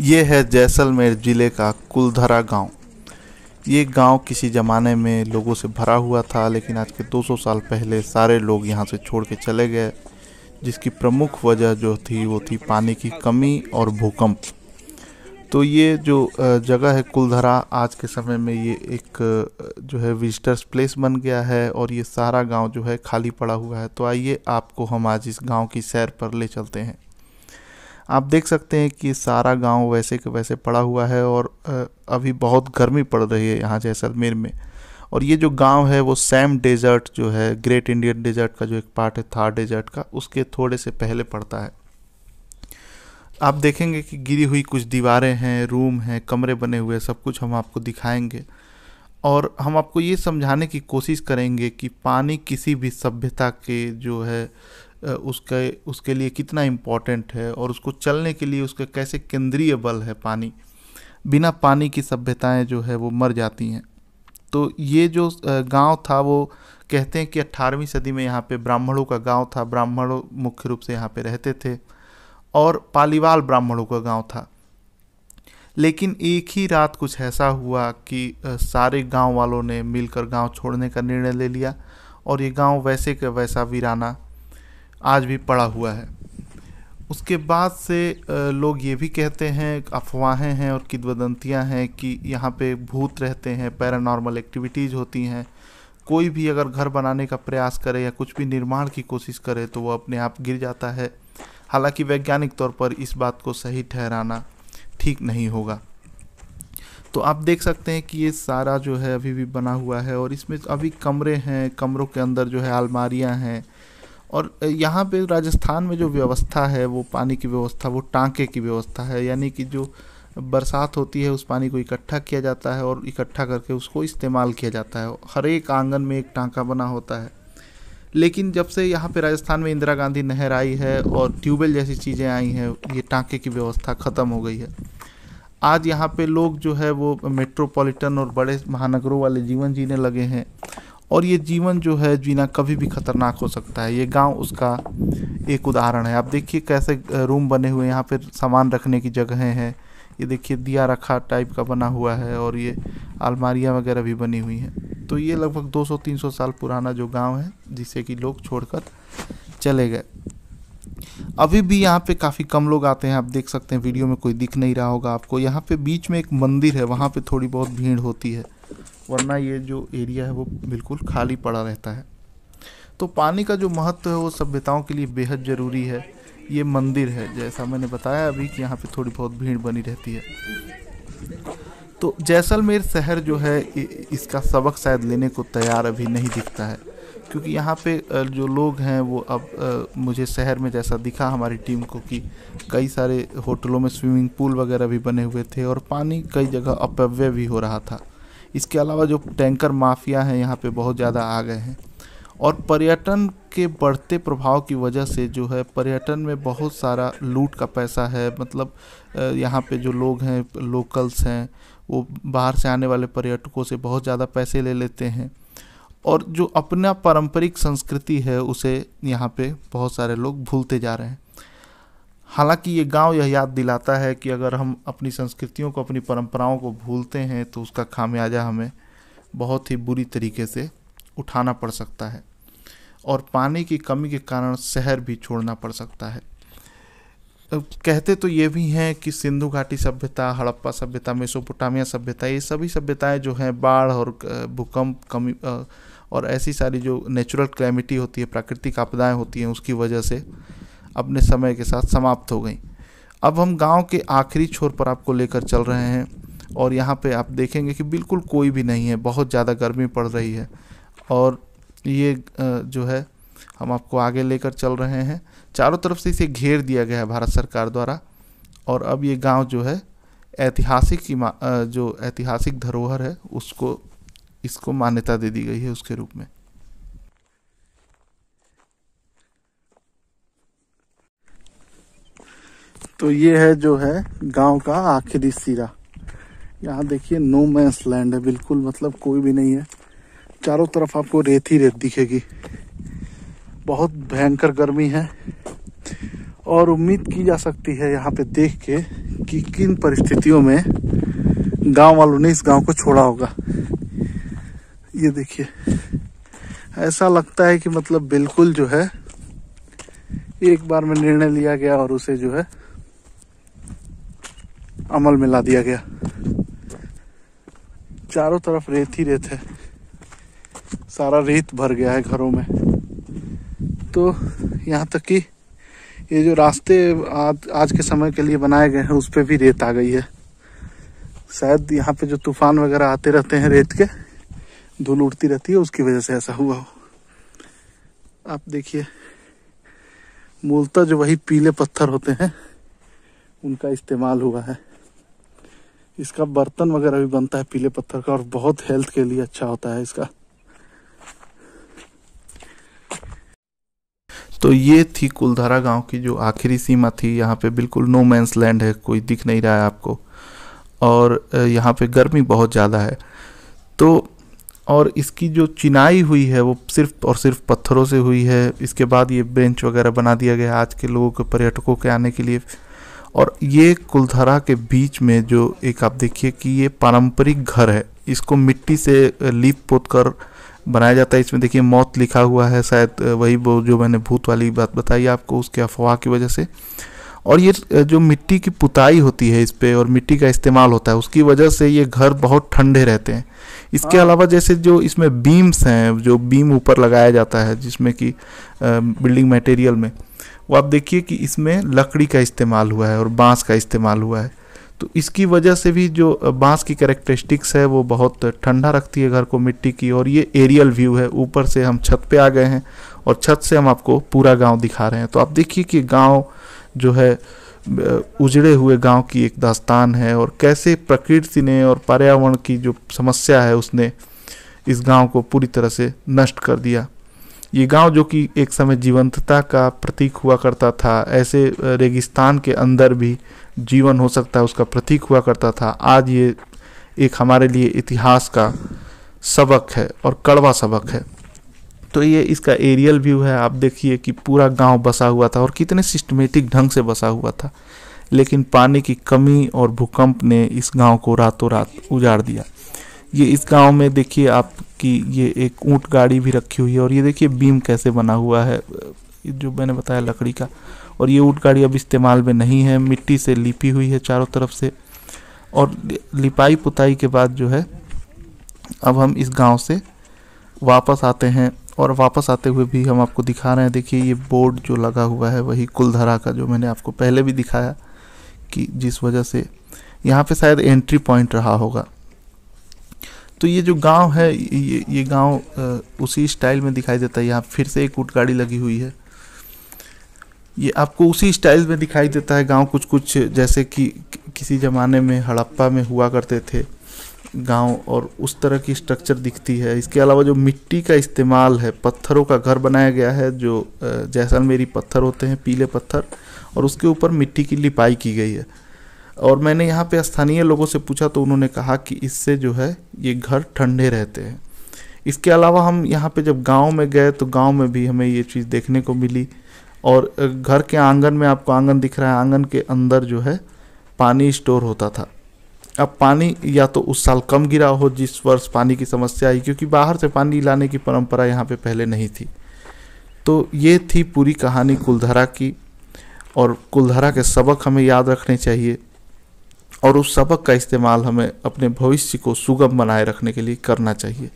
ये है जैसलमेर ज़िले का कुलधरा गांव ये गांव किसी ज़माने में लोगों से भरा हुआ था लेकिन आज के 200 साल पहले सारे लोग यहां से छोड़ के चले गए जिसकी प्रमुख वजह जो थी वो थी पानी की कमी और भूकंप तो ये जो जगह है कुलधरा आज के समय में ये एक जो है विजिटर्स प्लेस बन गया है और ये सारा गांव जो है खाली पड़ा हुआ है तो आइए आपको हम आज इस गांव की सैर पर ले चलते हैं आप देख सकते हैं कि सारा गांव वैसे के वैसे पड़ा हुआ है और अभी बहुत गर्मी पड़ रही है यहाँ जैसलमेर में और ये जो गांव है वो सैम डेजर्ट जो है ग्रेट इंडियन डेजर्ट का जो एक पार्ट है थार डेजर्ट का उसके थोड़े से पहले पड़ता है आप देखेंगे कि गिरी हुई कुछ दीवारें हैं रूम हैं कमरे बने हुए सब कुछ हम आपको दिखाएंगे और हम आपको ये समझाने की कोशिश करेंगे कि पानी किसी भी सभ्यता के जो है उसके उसके लिए कितना इम्पोर्टेंट है और उसको चलने के लिए उसका कैसे केंद्रीय बल है पानी बिना पानी की सभ्यताएं जो है वो मर जाती हैं तो ये जो गांव था वो कहते हैं कि 18वीं सदी में यहाँ पे ब्राह्मणों का गांव था ब्राह्मणों मुख्य रूप से यहाँ पे रहते थे और पालीवाल ब्राह्मणों का गांव था लेकिन एक ही रात कुछ ऐसा हुआ कि सारे गांव वालों ने मिलकर गांव छोड़ने का निर्णय ले लिया और ये गांव वैसे के वैसा वीराना आज भी पड़ा हुआ है उसके बाद से लोग ये भी कहते हैं अफवाहें हैं और किदवदंतियाँ हैं कि यहाँ पे भूत रहते हैं पैरानॉर्मल एक्टिविटीज़ होती हैं कोई भी अगर घर बनाने का प्रयास करे या कुछ भी निर्माण की कोशिश करे तो वो अपने आप गिर जाता है हालांकि वैज्ञानिक तौर पर इस बात को सही ठहराना ठीक नहीं होगा तो आप देख सकते हैं कि ये सारा जो है अभी भी बना हुआ है और इसमें अभी कमरे हैं कमरों के अंदर जो है अलमारियाँ हैं और यहाँ पे राजस्थान में जो व्यवस्था है वो पानी की व्यवस्था वो टांके की व्यवस्था है यानी कि जो बरसात होती है उस पानी को इकट्ठा किया जाता है और इकट्ठा करके उसको इस्तेमाल किया जाता है हर एक आंगन में एक टांका बना होता है लेकिन जब से यहाँ पे राजस्थान में इंदिरा गांधी नहर आई है और ट्यूबवेल जैसी चीज़ें आई हैं ये टांके की व्यवस्था ख़त्म हो गई है आज यहाँ पे लोग जो है वो मेट्रोपॉलिटन और बड़े महानगरों वाले जीवन जीने लगे हैं और ये जीवन जो है जीना कभी भी खतरनाक हो सकता है ये गांव उसका एक उदाहरण है आप देखिए कैसे रूम बने हुए यहाँ पर सामान रखने की जगहें हैं ये देखिए दिया रखा टाइप का बना हुआ है और ये अलमारियाँ वगैरह भी बनी हुई हैं तो ये लगभग 200-300 साल पुराना जो गांव है जिसे कि लोग छोड़कर चले गए अभी भी यहाँ पे काफ़ी कम लोग आते हैं आप देख सकते हैं वीडियो में कोई दिख नहीं रहा होगा आपको यहाँ पे बीच में एक मंदिर है वहाँ पे थोड़ी बहुत भीड़ होती है वरना ये जो एरिया है वो बिल्कुल खाली पड़ा रहता है तो पानी का जो महत्व है वो सभ्यताओं के लिए बेहद ज़रूरी है ये मंदिर है जैसा मैंने बताया अभी कि यहाँ पे थोड़ी बहुत भीड़ बनी रहती है तो जैसलमेर शहर जो है इसका सबक शायद लेने को तैयार अभी नहीं दिखता है क्योंकि यहाँ पे जो लोग हैं वो अब मुझे शहर में जैसा दिखा हमारी टीम को कि कई सारे होटलों में स्विमिंग पूल वगैरह भी बने हुए थे और पानी कई जगह अपव्यय भी हो रहा था इसके अलावा जो टैंकर माफिया हैं यहाँ पे बहुत ज़्यादा आ गए हैं और पर्यटन के बढ़ते प्रभाव की वजह से जो है पर्यटन में बहुत सारा लूट का पैसा है मतलब यहाँ पे जो लोग हैं लोकल्स हैं वो बाहर से आने वाले पर्यटकों से बहुत ज़्यादा पैसे ले लेते हैं और जो अपना पारंपरिक संस्कृति है उसे यहाँ पे बहुत सारे लोग भूलते जा रहे हैं हालांकि ये गांव यह याद दिलाता है कि अगर हम अपनी संस्कृतियों को अपनी परंपराओं को भूलते हैं तो उसका खामियाजा हमें बहुत ही बुरी तरीके से उठाना पड़ सकता है और पानी की कमी के कारण शहर भी छोड़ना पड़ सकता है कहते तो ये भी हैं कि सिंधु घाटी सभ्यता हड़प्पा सभ्यता मेसोपोटामिया सभ्यता ये सभी सभ्यताएं जो हैं बाढ़ और भूकंप कमी और ऐसी सारी जो नेचुरल क्लैमिटी होती है प्राकृतिक आपदाएं होती हैं उसकी वजह से अपने समय के साथ समाप्त हो गई अब हम गांव के आखिरी छोर पर आपको लेकर चल रहे हैं और यहाँ पे आप देखेंगे कि बिल्कुल कोई भी नहीं है बहुत ज़्यादा गर्मी पड़ रही है और ये जो है हम आपको आगे लेकर चल रहे हैं चारों तरफ से इसे घेर दिया गया है भारत सरकार द्वारा और अब ये गांव जो है ऐतिहासिक जो ऐतिहासिक धरोहर है उसको इसको मान्यता दे दी गई है उसके रूप में तो ये है जो है गांव का आखिरी सिरा यहाँ देखिए नो मैंस लैंड है बिल्कुल मतलब कोई भी नहीं है चारों तरफ आपको रेत ही रेत दिखेगी बहुत भयंकर गर्मी है और उम्मीद की जा सकती है यहाँ पे देख के कि किन परिस्थितियों में गांव वालों ने इस गांव को छोड़ा होगा ये देखिए ऐसा लगता है कि मतलब बिल्कुल जो है एक बार में निर्णय लिया गया और उसे जो है अमल में ला दिया गया चारों तरफ रेत ही रेत है सारा रेत भर गया है घरों में तो यहाँ तक कि ये जो रास्ते आज आज के समय के लिए बनाए गए हैं उस पर भी रेत आ गई है शायद यहाँ पे जो तूफान वगैरह आते रहते हैं रेत के धूल उड़ती रहती है उसकी वजह से ऐसा हुआ हो आप देखिए मूलतः जो वही पीले पत्थर होते हैं उनका इस्तेमाल हुआ है इसका बर्तन वगैरह भी बनता है पीले पत्थर का और बहुत हेल्थ के लिए अच्छा होता है इसका तो ये थी कुलधारा गांव की जो आखिरी सीमा थी यहाँ पे बिल्कुल नो मैंस लैंड है कोई दिख नहीं रहा है आपको और यहाँ पे गर्मी बहुत ज़्यादा है तो और इसकी जो चिनाई हुई है वो सिर्फ और सिर्फ पत्थरों से हुई है इसके बाद ये बेंच वगैरह बना दिया गया आज के लोगों के पर्यटकों के आने के लिए और ये कुलधारा के बीच में जो एक आप देखिए कि ये पारंपरिक घर है इसको मिट्टी से लीप पोत कर बनाया जाता है इसमें देखिए मौत लिखा हुआ है शायद वही वो जो मैंने भूत वाली बात बताई आपको उसके अफवाह की वजह से और ये जो मिट्टी की पुताई होती है इस पर और मिट्टी का इस्तेमाल होता है उसकी वजह से ये घर बहुत ठंडे रहते हैं इसके हाँ। अलावा जैसे जो इसमें बीम्स हैं जो बीम ऊपर लगाया जाता है जिसमें कि बिल्डिंग मटेरियल में वो आप देखिए कि इसमें लकड़ी का इस्तेमाल हुआ है और बांस का इस्तेमाल हुआ है तो इसकी वजह से भी जो बांस की करेक्टरिस्टिक्स है वो बहुत ठंडा रखती है घर को मिट्टी की और ये एरियल व्यू है ऊपर से हम छत पे आ गए हैं और छत से हम आपको पूरा गांव दिखा रहे हैं तो आप देखिए कि गांव जो है उजड़े हुए गांव की एक दास्तान है और कैसे प्रकृति ने और पर्यावरण की जो समस्या है उसने इस गांव को पूरी तरह से नष्ट कर दिया ये गांव जो कि एक समय जीवंतता का प्रतीक हुआ करता था ऐसे रेगिस्तान के अंदर भी जीवन हो सकता है उसका प्रतीक हुआ करता था आज ये एक हमारे लिए इतिहास का सबक है और कड़वा सबक है तो ये इसका एरियल व्यू है आप देखिए कि पूरा गांव बसा हुआ था और कितने सिस्टमेटिक ढंग से बसा हुआ था लेकिन पानी की कमी और भूकंप ने इस गांव को रातों रात उजाड़ दिया ये इस गांव में देखिए आपकी ये एक ऊँट गाड़ी भी रखी हुई है और ये देखिए बीम कैसे बना हुआ है जो मैंने बताया लकड़ी का और ये ऊँट गाड़ी अब इस्तेमाल में नहीं है मिट्टी से लिपी हुई है चारों तरफ से और लिपाई पुताई के बाद जो है अब हम इस गांव से वापस आते हैं और वापस आते हुए भी हम आपको दिखा रहे हैं देखिए ये बोर्ड जो लगा हुआ है वही कुलधरा का जो मैंने आपको पहले भी दिखाया कि जिस वजह से यहाँ पे शायद एंट्री पॉइंट रहा होगा तो ये जो गांव है ये ये गांव उसी स्टाइल में दिखाई देता है यहाँ फिर से एक ऊट गाड़ी लगी हुई है ये आपको उसी स्टाइल में दिखाई देता है गांव कुछ कुछ जैसे कि किसी ज़माने में हड़प्पा में हुआ करते थे गांव और उस तरह की स्ट्रक्चर दिखती है इसके अलावा जो मिट्टी का इस्तेमाल है पत्थरों का घर बनाया गया है जो जैसलमेरी पत्थर होते हैं पीले पत्थर और उसके ऊपर मिट्टी की लिपाई की गई है और मैंने यहाँ पे स्थानीय लोगों से पूछा तो उन्होंने कहा कि इससे जो है ये घर ठंडे रहते हैं इसके अलावा हम यहाँ पे जब गांव में गए तो गांव में भी हमें ये चीज़ देखने को मिली और घर के आंगन में आपको आंगन दिख रहा है आंगन के अंदर जो है पानी स्टोर होता था अब पानी या तो उस साल कम गिरा हो जिस वर्ष पानी की समस्या आई क्योंकि बाहर से पानी लाने की परंपरा यहाँ पे पहले नहीं थी तो ये थी पूरी कहानी कुलधरा की और कुलधरा के सबक हमें याद रखने चाहिए और उस सबक का इस्तेमाल हमें अपने भविष्य को सुगम बनाए रखने के लिए करना चाहिए